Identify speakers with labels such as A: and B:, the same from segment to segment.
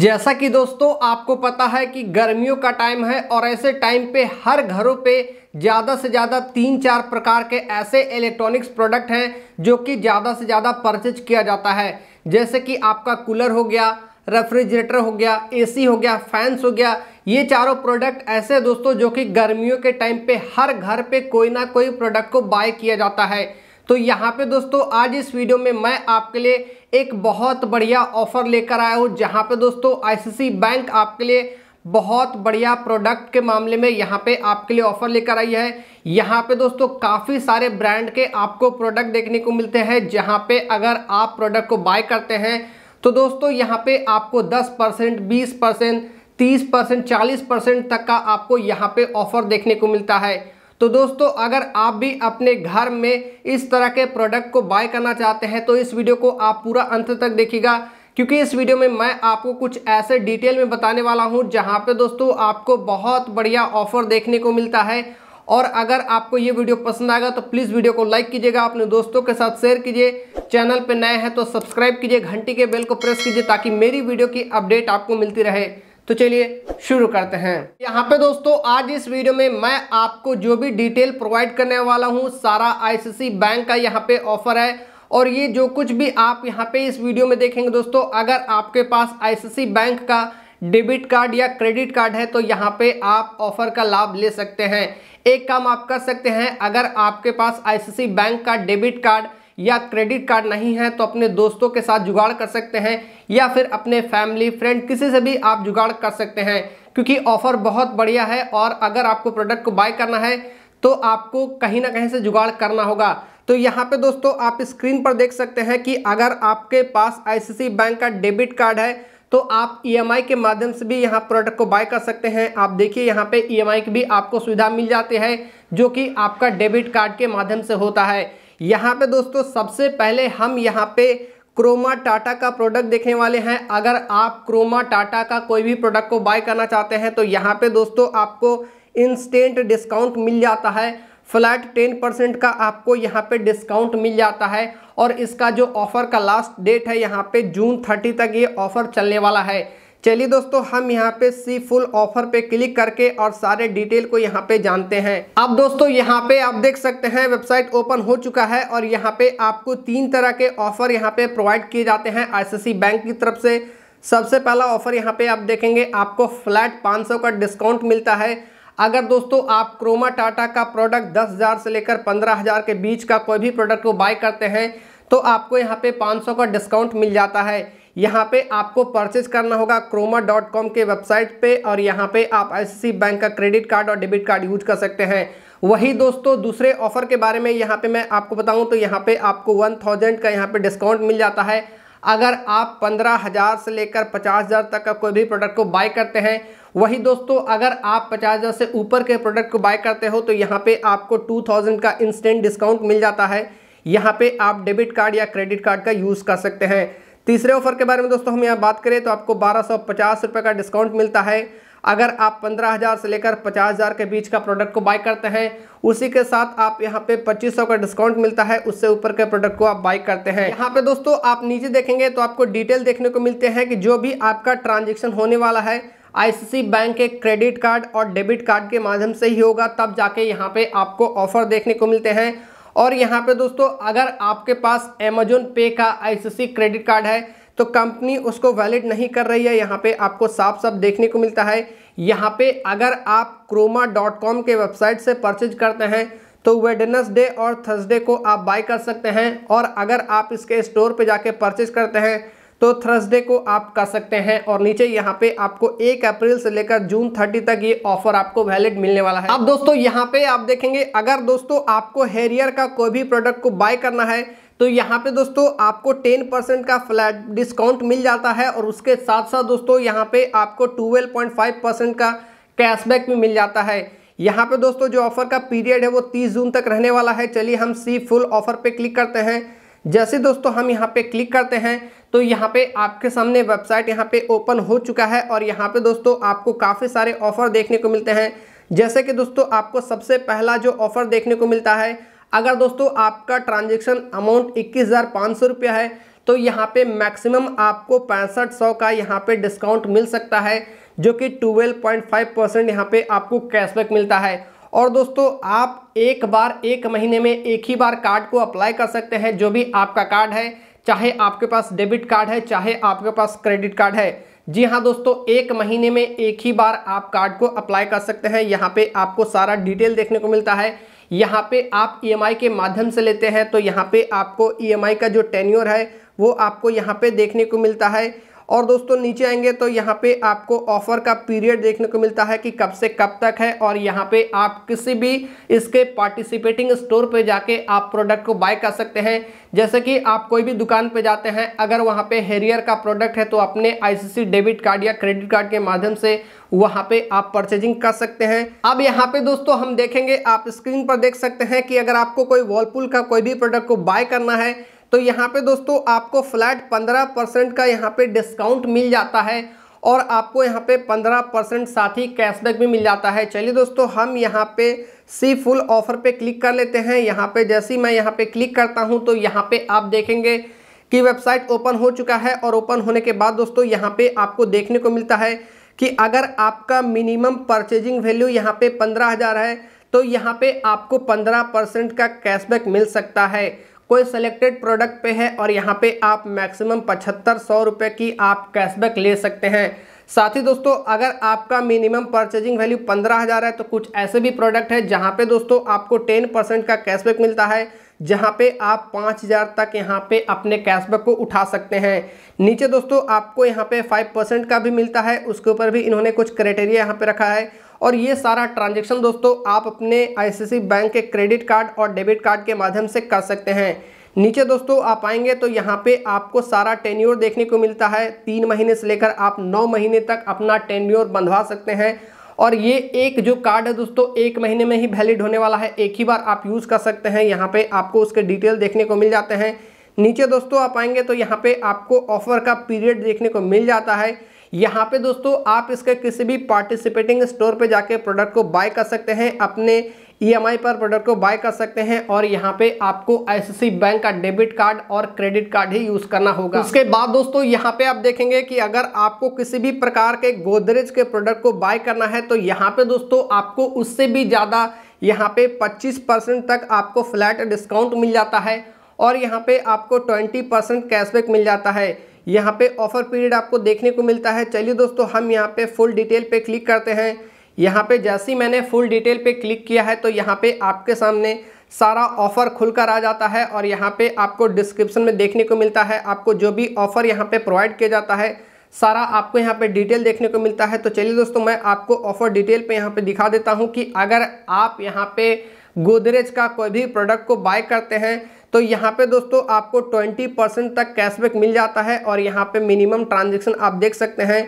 A: जैसा कि दोस्तों आपको पता है कि गर्मियों का टाइम है और ऐसे टाइम पे हर घरों पे ज़्यादा से ज़्यादा तीन चार प्रकार के ऐसे इलेक्ट्रॉनिक्स प्रोडक्ट हैं जो कि ज़्यादा से ज़्यादा परचेज किया जाता है जैसे कि आपका कूलर हो गया रेफ्रिजरेटर हो गया एसी हो गया फैंस हो गया ये चारों प्रोडक्ट ऐसे दोस्तों जो कि गर्मियों के टाइम पर हर घर पर कोई ना कोई प्रोडक्ट को बाय किया जाता है तो यहाँ पे दोस्तों आज इस वीडियो में मैं आपके लिए एक बहुत बढ़िया ऑफर लेकर आया हूँ जहाँ पे दोस्तों आईसीसी बैंक आपके लिए बहुत बढ़िया प्रोडक्ट के मामले में यहाँ पे आपके लिए ऑफर लेकर आई है यहाँ पे दोस्तों काफ़ी सारे ब्रांड के आपको प्रोडक्ट देखने को मिलते हैं जहाँ पे अगर आप प्रोडक्ट को बाय करते हैं तो दोस्तों यहाँ पे आपको 10 परसेंट बीस परसेंट तीस परसेंट चालीस परसेंट तक का आपको यहाँ पे ऑफर देखने को मिलता है तो दोस्तों अगर आप भी अपने घर में इस तरह के प्रोडक्ट को बाय करना चाहते हैं तो इस वीडियो को आप पूरा अंत तक देखिएगा क्योंकि इस वीडियो में मैं आपको कुछ ऐसे डिटेल में बताने वाला हूं जहां पे दोस्तों आपको बहुत बढ़िया ऑफर देखने को मिलता है और अगर आपको ये वीडियो पसंद आएगा तो प्लीज़ वीडियो को लाइक कीजिएगा अपने दोस्तों के साथ शेयर कीजिए चैनल पर नए हैं तो सब्सक्राइब कीजिए घंटी के बेल को प्रेस कीजिए ताकि मेरी वीडियो की अपडेट आपको मिलती रहे तो चलिए शुरू करते हैं यहाँ पे दोस्तों आज इस वीडियो में मैं आपको जो भी डिटेल प्रोवाइड करने वाला हूँ सारा आईसीसी बैंक का यहाँ पे ऑफर है और ये जो कुछ भी आप यहाँ पे इस वीडियो में देखेंगे दोस्तों अगर आपके पास आईसीसी बैंक का डेबिट कार्ड या क्रेडिट कार्ड है तो यहाँ पे आप ऑफर का लाभ ले सकते हैं एक काम आप कर सकते हैं अगर आपके पास आईसीसी बैंक का डेबिट कार्ड या क्रेडिट कार्ड नहीं है तो अपने दोस्तों के साथ जुगाड़ कर सकते हैं या फिर अपने फैमिली फ्रेंड किसी से भी आप जुगाड़ कर सकते हैं क्योंकि ऑफ़र बहुत बढ़िया है और अगर आपको प्रोडक्ट को बाय करना है तो आपको कहीं ना कहीं से जुगाड़ करना होगा तो यहाँ पे दोस्तों आप स्क्रीन पर देख सकते हैं कि अगर आपके पास आई बैंक का डेबिट कार्ड है तो आप ई e के माध्यम से भी यहाँ प्रोडक्ट को बाय कर सकते हैं आप देखिए यहाँ पे ई e की भी आपको सुविधा मिल जाती है जो कि आपका डेबिट कार्ड के माध्यम से होता है यहाँ पे दोस्तों सबसे पहले हम यहाँ पे क्रोमा टाटा का प्रोडक्ट देखने वाले हैं अगर आप क्रोमा टाटा का कोई भी प्रोडक्ट को बाय करना चाहते हैं तो यहाँ पे दोस्तों आपको इंस्टेंट डिस्काउंट मिल जाता है फ्लैट टेन परसेंट का आपको यहाँ पे डिस्काउंट मिल जाता है और इसका जो ऑफ़र का लास्ट डेट है यहाँ पे जून थर्टी तक ये ऑफ़र चलने वाला है चलिए दोस्तों हम यहाँ पे सी फुल ऑफर पे क्लिक करके और सारे डिटेल को यहाँ पे जानते हैं अब दोस्तों यहाँ पे आप देख सकते हैं वेबसाइट ओपन हो चुका है और यहाँ पे आपको तीन तरह के ऑफर यहाँ पे प्रोवाइड किए जाते हैं आईसीसी बैंक की तरफ से सबसे पहला ऑफर यहाँ पे आप देखेंगे आपको फ्लैट पाँच का डिस्काउंट मिलता है अगर दोस्तों आप क्रोमा टाटा का प्रोडक्ट दस से लेकर पंद्रह के बीच का कोई भी प्रोडक्ट को बाय करते हैं तो आपको यहाँ पे 500 का डिस्काउंट मिल जाता है यहाँ पे आपको परचेज करना होगा क्रोमा डॉट कॉम के वेबसाइट पे और यहाँ पे आप आई बैंक का क्रेडिट कार्ड और डेबिट कार्ड यूज कर सकते हैं वही दोस्तों दूसरे ऑफर के बारे में यहाँ पे मैं आपको बताऊँ तो यहाँ पे आपको वन थाउजेंड का यहाँ पे डिस्काउंट मिल जाता है अगर आप पंद्रह हज़ार से लेकर पचास हज़ार तक का कोई भी प्रोडक्ट को बाय करते हैं वही दोस्तों अगर आप पचास हज़ार से ऊपर के प्रोडक्ट को बाय करते हो तो यहाँ पे आपको टू थाउजेंड का इंस्टेंट डिस्काउंट मिल जाता है यहाँ पे आप डेबिट कार्ड या क्रेडिट कार्ड का यूज़ कर सकते हैं तीसरे ऑफर के बारे में दोस्तों हम यहाँ बात करें तो आपको बारह सौ पचास रुपये का डिस्काउंट मिलता है अगर आप पंद्रह हज़ार से लेकर पचास हज़ार के बीच का प्रोडक्ट को बाय करते हैं उसी के साथ आप यहाँ पे पच्चीस सौ का डिस्काउंट मिलता है उससे ऊपर के प्रोडक्ट को आप बाय करते हैं यहाँ पे दोस्तों आप नीचे देखेंगे तो आपको डिटेल देखने को मिलते हैं कि जो भी आपका ट्रांजेक्शन होने वाला है आईसीसी बैंक के क्रेडिट कार्ड और डेबिट कार्ड के माध्यम से ही होगा तब जाके यहाँ पे आपको ऑफर देखने को मिलते हैं और यहाँ पे दोस्तों अगर आपके पास अमेजोन पे का आई क्रेडिट कार्ड है तो कंपनी उसको वैलिड नहीं कर रही है यहाँ पे आपको साफ साफ देखने को मिलता है यहाँ पे अगर आप क्रोमा डॉट कॉम के वेबसाइट से परचेज करते हैं तो वेडनसडे और थर्सडे को आप बाय कर सकते हैं और अगर आप इसके स्टोर पे जाके परचेज करते हैं तो थर्सडे को आप कर सकते हैं और नीचे यहाँ पे आपको एक अप्रैल से लेकर जून थर्टी तक ये ऑफर आपको वैलिड मिलने वाला है अब दोस्तों यहाँ पे आप देखेंगे अगर दोस्तों आपको हेरियर का कोई भी प्रोडक्ट को बाय करना है तो यहाँ पे दोस्तों आपको 10 परसेंट का फ्लैट डिस्काउंट मिल जाता है और उसके साथ साथ दोस्तों यहाँ पे आपको 12.5 परसेंट का कैशबैक भी मिल जाता है यहाँ पे दोस्तों जो ऑफर का पीरियड है वो 30 जून तक रहने वाला है चलिए हम सी फुल ऑफर पे क्लिक करते हैं जैसे दोस्तों हम यहाँ पे क्लिक करते हैं तो यहाँ पे आपके सामने वेबसाइट यहाँ पे ओपन हो चुका है और यहाँ पे दोस्तों आपको काफ़ी सारे ऑफ़र देखने को मिलते हैं जैसे कि दोस्तों आपको सबसे पहला जो ऑफ़र देखने को मिलता है अगर दोस्तों आपका ट्रांजेक्शन अमाउंट इक्कीस हज़ार है तो यहाँ पे मैक्सिमम आपको पैंसठ सौ का यहाँ पे डिस्काउंट मिल सकता है जो कि 12.5 परसेंट यहाँ पे आपको कैशबैक मिलता है और दोस्तों आप एक बार एक महीने में एक ही बार कार्ड को अप्लाई कर सकते हैं जो भी आपका कार्ड है चाहे आपके पास डेबिट कार्ड है चाहे आपके पास क्रेडिट कार्ड है जी हाँ दोस्तों एक महीने में एक ही बार आप कार्ड को अप्लाई कर सकते हैं यहाँ पे आपको सारा डिटेल देखने को मिलता है यहाँ पे आप ई e के माध्यम से लेते हैं तो यहाँ पे आपको ई e का जो टेन्योर है वो आपको यहाँ पे देखने को मिलता है और दोस्तों नीचे आएंगे तो यहाँ पे आपको ऑफर का पीरियड देखने को मिलता है कि कब से कब तक है और यहाँ पे आप किसी भी इसके पार्टिसिपेटिंग स्टोर पे जाके आप प्रोडक्ट को बाय कर सकते हैं जैसे कि आप कोई भी दुकान पे जाते हैं अगर वहाँ पे हेरियर का प्रोडक्ट है तो अपने आईसीसी डेबिट कार्ड या क्रेडिट कार्ड के माध्यम से वहाँ पे आप परचेजिंग कर सकते हैं अब यहाँ पे दोस्तों हम देखेंगे आप स्क्रीन पर देख सकते हैं कि अगर आपको कोई वॉलपुल का कोई भी प्रोडक्ट को बाय करना है तो यहाँ पे दोस्तों आपको फ्लैट पंद्रह परसेंट का यहाँ पे डिस्काउंट मिल जाता है और आपको यहाँ पे पंद्रह परसेंट साथ ही कैशबैक भी मिल जाता है चलिए दोस्तों हम यहाँ पे सी फुल ऑफर पे क्लिक कर लेते हैं यहाँ पे जैसे ही मैं यहाँ पे क्लिक करता हूँ तो यहाँ पे आप देखेंगे कि वेबसाइट ओपन हो चुका है और ओपन होने के बाद दोस्तों यहाँ पे आपको देखने को मिलता है कि अगर आपका मिनिमम परचेजिंग वैल्यू यहाँ पे पंद्रह हज़ार है तो यहाँ पे आपको पंद्रह परसेंट का कैशबैक मिल सकता है कोई सेलेक्टेड प्रोडक्ट पे है और यहाँ पे आप मैक्सिमम पचहत्तर सौ रुपये की आप कैशबैक ले सकते हैं साथ ही दोस्तों अगर आपका मिनिमम परचेजिंग वैल्यू पंद्रह हज़ार है तो कुछ ऐसे भी प्रोडक्ट है जहाँ पे दोस्तों आपको टेन परसेंट का कैशबैक मिलता है जहाँ पे आप पाँच हज़ार तक यहाँ पे अपने कैशबैक को उठा सकते हैं नीचे दोस्तों आपको यहाँ पे फाइव परसेंट का भी मिलता है उसके ऊपर भी इन्होंने कुछ क्राइटेरिया यहाँ पे रखा है और ये सारा ट्रांजेक्शन दोस्तों आप अपने आई बैंक के क्रेडिट कार्ड और डेबिट कार्ड के माध्यम से कर सकते हैं नीचे दोस्तों आप आएंगे तो यहाँ पे आपको सारा टेन्योर देखने को मिलता है तीन महीने से लेकर आप नौ महीने तक अपना टेन्योर बंधवा सकते हैं और ये एक जो कार्ड है दोस्तों एक महीने में ही वैलिड होने वाला है एक ही बार आप यूज़ कर सकते हैं यहाँ पे आपको उसके डिटेल देखने को मिल जाते हैं नीचे दोस्तों आप आएंगे तो यहाँ पर आपको ऑफर का पीरियड देखने को मिल जाता है यहाँ पे दोस्तों आप इसके किसी भी पार्टिसिपेटिंग स्टोर पे जाके प्रोडक्ट को बाय कर सकते हैं अपने ई e पर प्रोडक्ट को बाय कर सकते हैं और यहाँ पे आपको आई बैंक का डेबिट कार्ड और क्रेडिट कार्ड ही यूज करना होगा उसके बाद दोस्तों यहाँ पे आप देखेंगे कि अगर आपको किसी भी प्रकार के गोदरेज के प्रोडक्ट को बाय करना है तो यहाँ पे दोस्तों आपको उससे भी ज़्यादा यहाँ पे 25 परसेंट तक आपको फ्लैट डिस्काउंट मिल जाता है और यहाँ पे आपको 20 परसेंट कैशबैक मिल जाता है यहाँ पे ऑफर पीरियड आपको देखने को मिलता है चलिए दोस्तों हम यहाँ पे फुल डिटेल पे क्लिक करते हैं यहाँ पे जैसे ही मैंने फुल डिटेल पे क्लिक किया है तो यहाँ पे आपके सामने सारा ऑफ़र खुलकर आ जाता है और यहाँ पे आपको डिस्क्रिप्शन में देखने को मिलता है आपको जो भी ऑफ़र यहाँ पे प्रोवाइड किया जाता है सारा आपको यहाँ पे डिटेल देखने को मिलता है तो चलिए दोस्तों मैं आपको ऑफ़र डिटेल पे यहाँ पे दिखा देता हूँ कि अगर आप यहाँ पे गोदरेज का कोई भी प्रोडक्ट को बाय करते हैं तो यहाँ पे दोस्तों आपको 20 परसेंट तक कैशबैक मिल जाता है और यहाँ पे मिनिमम ट्रांजेक्शन आप देख सकते हैं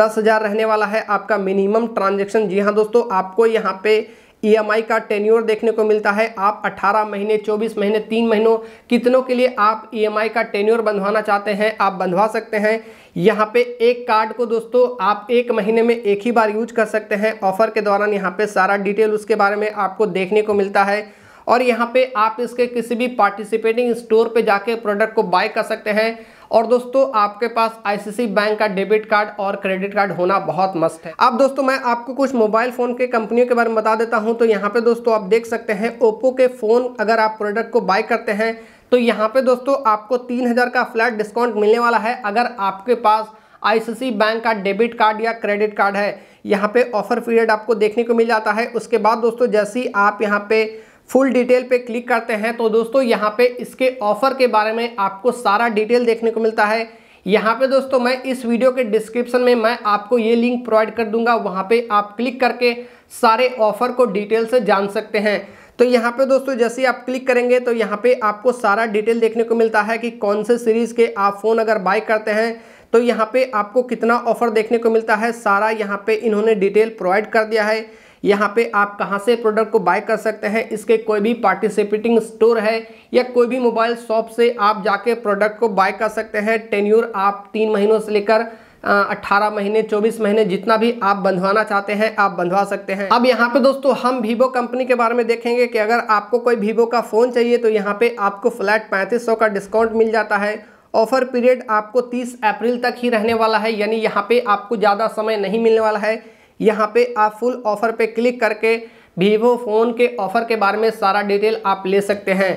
A: दस हज़ार रहने वाला है आपका मिनिमम ट्रांजेक्शन जी हाँ दोस्तों आपको यहाँ पे ई e का टेन्योर देखने को मिलता है आप 18 महीने 24 महीने तीन महीनों कितनों के लिए आप ई e का टेन्योर बंधवाना चाहते हैं आप बंधवा सकते हैं यहाँ पे एक कार्ड को दोस्तों आप एक महीने में एक ही बार यूज कर सकते हैं ऑफर के दौरान यहाँ पे सारा डिटेल उसके बारे में आपको देखने को मिलता है और यहाँ पे आप इसके किसी भी पार्टिसिपेटिंग स्टोर पे जाके प्रोडक्ट को बाय कर सकते हैं और दोस्तों आपके पास आईसीसी बैंक का डेबिट कार्ड और क्रेडिट कार्ड होना बहुत मस्त है अब दोस्तों मैं आपको कुछ मोबाइल फोन के कंपनियों के बारे में बता देता हूँ तो यहाँ पे दोस्तों आप देख सकते हैं ओप्पो के फोन अगर आप प्रोडक्ट को बाय करते हैं तो यहाँ पे दोस्तों आपको तीन हजार का फ्लैट डिस्काउंट मिलने वाला है अगर आपके पास आईसीसी बैंक का डेबिट कार्ड या क्रेडिट कार्ड है यहाँ पे ऑफर पीरियड आपको देखने को मिल जाता है उसके बाद दोस्तों जैसे ही आप यहाँ पे फुल डिटेल पे क्लिक करते हैं तो दोस्तों यहाँ पे इसके ऑफर के बारे में आपको सारा डिटेल देखने को मिलता है यहाँ पे दोस्तों मैं इस वीडियो के डिस्क्रिप्शन में मैं आपको ये लिंक प्रोवाइड कर दूंगा वहाँ पे आप क्लिक करके सारे ऑफर को डिटेल से जान सकते हैं तो यहाँ पे दोस्तों जैसे आप क्लिक करेंगे तो यहाँ पे आपको सारा डिटेल देखने को मिलता है कि कौन से सीरीज़ के आप फ़ोन अगर बाय करते हैं तो यहाँ पे आपको कितना ऑफर देखने को मिलता है सारा यहाँ पे इन्होंने डिटेल प्रोवाइड कर दिया है यहाँ पे आप कहाँ से प्रोडक्ट को बाय कर सकते हैं इसके कोई भी पार्टिसिपेटिंग स्टोर है या कोई भी मोबाइल शॉप से आप जाके प्रोडक्ट को बाय कर सकते हैं टेन्यूर आप तीन महीनों से लेकर अट्ठारह महीने चौबीस महीने जितना भी आप बंधवाना चाहते हैं आप बंधवा सकते हैं अब यहाँ पे दोस्तों हम वीवो कंपनी के बारे में देखेंगे कि अगर आपको कोई वीवो का फ़ोन चाहिए तो यहाँ पे आपको फ्लैट पैंतीस सौ का डिस्काउंट मिल जाता है ऑफर पीरियड आपको 30 अप्रैल तक ही रहने वाला है यानी यहाँ पे आपको ज़्यादा समय नहीं मिलने वाला है यहाँ पे आप फुल ऑफर पे क्लिक करके वीवो फ़ोन के ऑफ़र के बारे में सारा डिटेल आप ले सकते हैं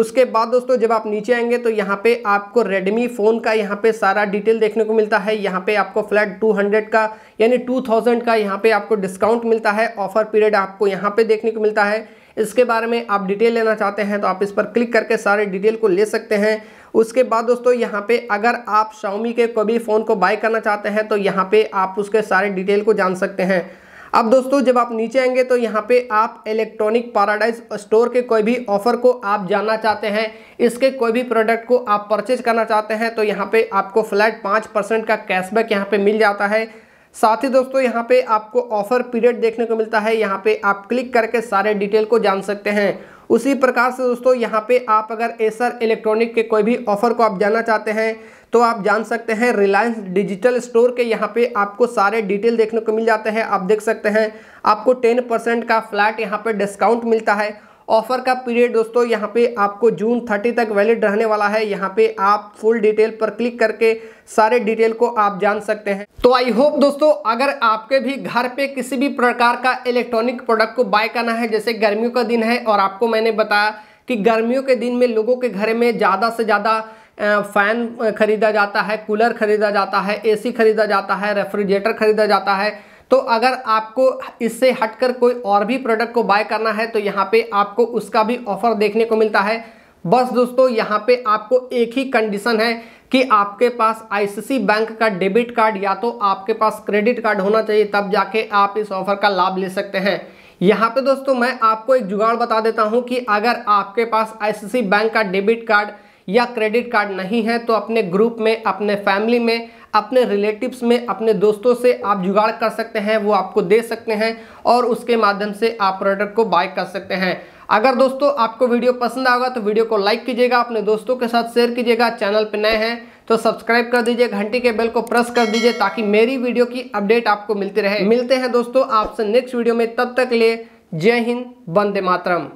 A: उसके बाद दोस्तों जब आप नीचे आएंगे तो यहाँ पे आपको रेडमी फ़ोन का यहाँ पे सारा डिटेल देखने को मिलता है यहाँ पे आपको फ्लैट 200 का यानी 2000 का यहाँ पे आपको डिस्काउंट मिलता है ऑफ़र पीरियड आपको यहाँ पे देखने को मिलता है इसके बारे में आप डिटेल लेना चाहते हैं तो आप इस पर क्लिक करके सारे डिटेल को ले सकते हैं उसके बाद दोस्तों यहाँ पे अगर आप शाओमी के कोई भी फ़ोन को बाय करना चाहते हैं तो यहाँ पे आप उसके सारे डिटेल को जान सकते हैं अब दोस्तों जब आप नीचे आएंगे तो यहाँ पे आप इलेक्ट्रॉनिक पैराडाइज स्टोर के कोई भी ऑफर को आप जानना चाहते हैं इसके कोई भी प्रोडक्ट को आप परचेज करना चाहते हैं तो यहाँ पे आपको फ्लैट पाँच परसेंट का कैशबैक यहाँ पे मिल जाता है साथ ही दोस्तों यहाँ पे आपको ऑफर पीरियड देखने को मिलता है यहाँ पर आप क्लिक करके सारे डिटेल को जान सकते हैं उसी प्रकार से दोस्तों यहाँ पे आप अगर एसर इलेक्ट्रॉनिक के कोई भी ऑफर को आप जानना चाहते हैं तो आप जान सकते हैं रिलायंस डिजिटल स्टोर के यहाँ पे आपको सारे डिटेल देखने को मिल जाते हैं आप देख सकते हैं आपको टेन परसेंट का फ्लैट यहाँ पे डिस्काउंट मिलता है ऑफर का पीरियड दोस्तों यहाँ पे आपको जून 30 तक वैलिड रहने वाला है यहाँ पे आप फुल डिटेल पर क्लिक करके सारे डिटेल को आप जान सकते हैं तो आई होप दोस्तों अगर आपके भी घर पे किसी भी प्रकार का इलेक्ट्रॉनिक प्रोडक्ट को बाय करना है जैसे गर्मियों का दिन है और आपको मैंने बताया कि गर्मियों के दिन में लोगों के घर में ज़्यादा से ज़्यादा फ़ैन खरीदा जाता है कूलर खरीदा जाता है ए खरीदा जाता है रेफ्रिजरेटर खरीदा जाता है तो अगर आपको इससे हटकर कोई और भी प्रोडक्ट को बाय करना है तो यहाँ पे आपको उसका भी ऑफर देखने को मिलता है बस दोस्तों यहाँ पे आपको एक ही कंडीशन है कि आपके पास आईसीसी बैंक का डेबिट कार्ड या तो आपके पास क्रेडिट कार्ड होना चाहिए तब जाके आप इस ऑफर का लाभ ले सकते हैं यहाँ पे दोस्तों मैं आपको एक जुगाड़ बता देता हूँ कि अगर आपके पास आईसीसी बैंक का डेबिट कार्ड या क्रेडिट कार्ड नहीं है तो अपने ग्रुप में अपने फैमिली में अपने रिलेटिव्स में अपने दोस्तों से आप जुगाड़ कर सकते हैं वो आपको दे सकते हैं और उसके माध्यम से आप प्रोडक्ट को बाय कर सकते हैं अगर दोस्तों आपको वीडियो पसंद आएगा तो वीडियो को लाइक कीजिएगा अपने दोस्तों के साथ शेयर कीजिएगा चैनल पर नए हैं तो सब्सक्राइब कर दीजिए घंटी के बेल को प्रेस कर दीजिए ताकि मेरी वीडियो की अपडेट आपको मिलती रहे मिलते हैं दोस्तों आपसे नेक्स्ट वीडियो में तब तक लिए जय हिंद वंदे मातरम